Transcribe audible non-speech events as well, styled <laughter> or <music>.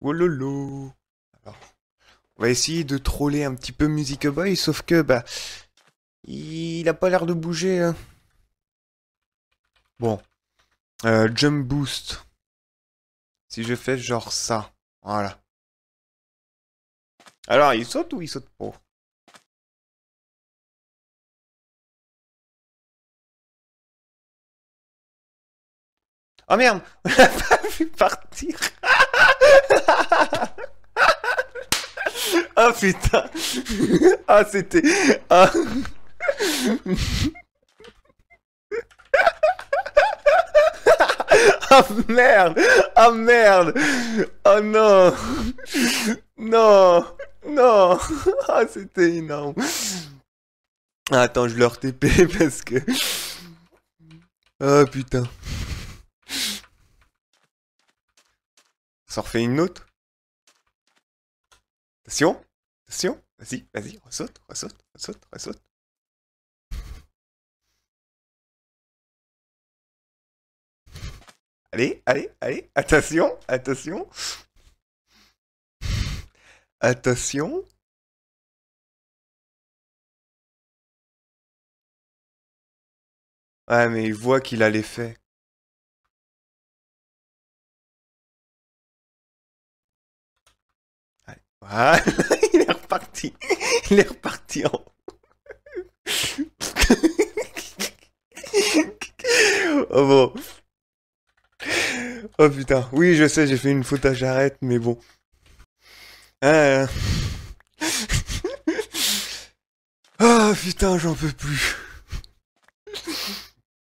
Oh Alors, on va essayer de troller un petit peu Music Boy, sauf que, bah, il a pas l'air de bouger. Hein. Bon. Euh, jump boost. Si je fais genre ça. Voilà. Alors, il saute ou il saute pas Oh merde <laughs> On l'a pas vu partir <laughs> Ah putain Ah c'était... Ah, ah merde Ah merde Oh non Non Non Ah c'était énorme Attends, je leur TP parce que... Ah putain s'en refait une autre. Attention, attention, vas-y, vas-y, ressaute, ressaute, ressaute, ressaute. Allez, allez, allez, attention, attention. Attention. Ah, mais il voit qu'il a l'effet. Voilà, <laughs> il est reparti. Il est reparti en... oh bon. Oh putain. Oui, je sais, j'ai fait une faute à j'arrête, mais bon. Euh. <laughs> Ah. putain, j'en peux plus.